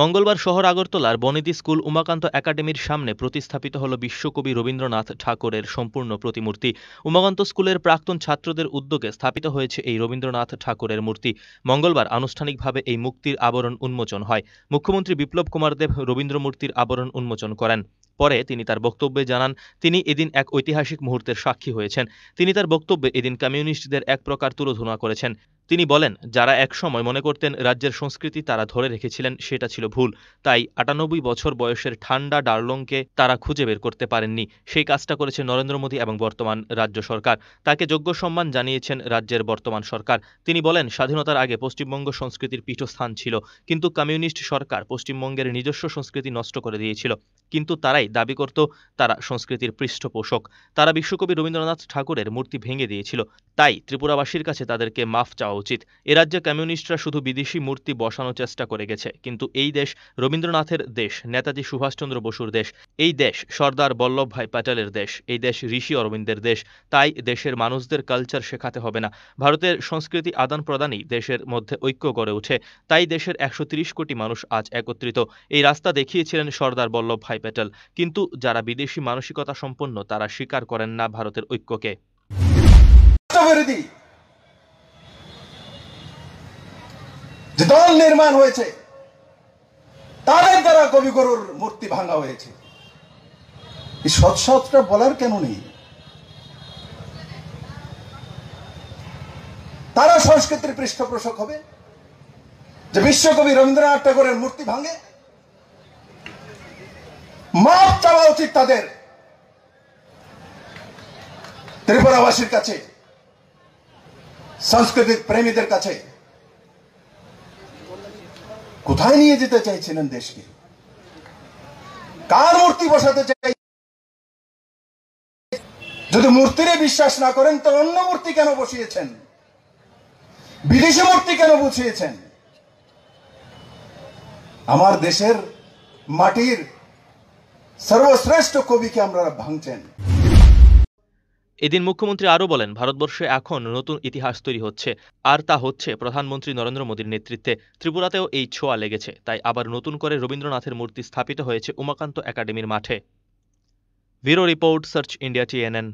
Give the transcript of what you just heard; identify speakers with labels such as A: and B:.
A: মঙ্গলবার শহর আগরতলার বনেদি স্কুল উমাকান্ত একাডেমির সামনে প্রতিস্থাপিত হল বিশ্বকবি রবীন্দ্রনাথ ঠাকুরের সম্পূর্ণ প্রতিমূর্তি উমাকান্ত স্কুলের প্রাক্তন ছাত্রদের উদ্যোগে স্থাপিত হয়েছে এই রবীন্দ্রনাথ ঠাকুরের মূর্তি মঙ্গলবার আনুষ্ঠানিকভাবে এই মুক্তির আবরণ উন্মোচন হয় মুখ্যমন্ত্রী বিপ্লব কুমার দেব রবীন্দ্র মূর্তির আবরণ উন্মোচন করেন পরে তিনি তার বক্তব্যে জানান তিনি এদিন এক ঐতিহাসিক মুহূর্তের সাক্ষী হয়েছেন তিনি তার বক্তব্যে এদিন কমিউনিস্টদের এক প্রকার তুলোধনা করেছেন তিনি বলেন যারা একসময় মনে করতেন রাজ্যের সংস্কৃতি তারা ধরে রেখেছিলেন সেটা ছিল ভুল তাই আটানব্বই বছর বয়সের ঠান্ডা ডার্লংকে তারা খুঁজে বের করতে পারেননি সেই কাজটা করেছে নরেন্দ্র মোদী এবং বর্তমান রাজ্য সরকার তাকে যোগ্য সম্মান জানিয়েছেন রাজ্যের বর্তমান সরকার তিনি বলেন স্বাধীনতার আগে পশ্চিমবঙ্গ সংস্কৃতির পীঠস্থান ছিল কিন্তু কমিউনিস্ট সরকার পশ্চিমবঙ্গের নিজস্ব সংস্কৃতি নষ্ট করে দিয়েছিল কিন্তু তারাই দাবি করত তারা সংস্কৃতির পৃষ্ঠপোষক তারা বিশ্বকবি রবীন্দ্রনাথ ঠাকুরের মূর্তি ভেঙে দিয়েছিল তাই ত্রিপুরাবাসীর কাছে তাদেরকে মাফ চাওয়া করা উচিত এ রাজ্যে কমিউনিস্টরা শুধু বিদেশি মূর্তি বসানোর চেষ্টা করে গেছে কিন্তু এই দেশ রবীন্দ্রনাথের দেশ নেতাজি সুভাষচন্দ্র বসুর দেশ এই দেশ সর্দার বল্লভভাই প্যাটেলের দেশ এই দেশ ঋষি অরবিন্দের দেশ তাই দেশের মানুষদের কালচার শেখাতে হবে না ভারতের সংস্কৃতি আদান প্রদানই দেশের মধ্যে ঐক্য গড়ে ওঠে তাই দেশের একশো কোটি মানুষ আজ একত্রিত এই রাস্তা দেখিয়েছিলেন সর্দার বল্লভভাই প্যাটেল কিন্তু যারা বিদেশি মানসিকতা সম্পন্ন তারা স্বীকার করেন না ভারতের ঐক্যকে
B: যে দল নির্মাণ হয়েছে তাদের দ্বারা কবিগুরুর মূর্তি ভাঙা হয়েছে এই সৎসৎটা বলার কেন নেই তারা সংস্কৃতির পৃষ্ঠপোষক হবে যে বিশ্বকবি রবীন্দ্রনাথ ঠাকুরের মূর্তি ভাঙে মাপ চাওয়া উচিত তাদের ত্রিপুরাবাসীর কাছে সাংস্কৃতিক প্রেমীদের কাছে কোথায় নিয়ে যেতে চাইছিলেন দেশকে কার মূর্তি বসাতে চাই যদি মূর্তিরে বিশ্বাস না করেন তো অন্য মূর্তি কেন বসিয়েছেন বিদেশি মূর্তি কেন বসিয়েছেন আমার দেশের মাটির সর্বশ্রেষ্ঠ কবিকে আমরা ভাঙছেন
A: এদিন মুখ্যমন্ত্রী আরও বলেন ভারতবর্ষে এখন নতুন ইতিহাস তৈরি হচ্ছে আর তা হচ্ছে প্রধানমন্ত্রী নরেন্দ্র মোদীর নেতৃত্বে ত্রিপুরাতেও এই ছোঁয়া লেগেছে তাই আবার নতুন করে রবীন্দ্রনাথের মূর্তি স্থাপিত হয়েছে উমাকান্ত একাডেমির মাঠে bureau report search India TNN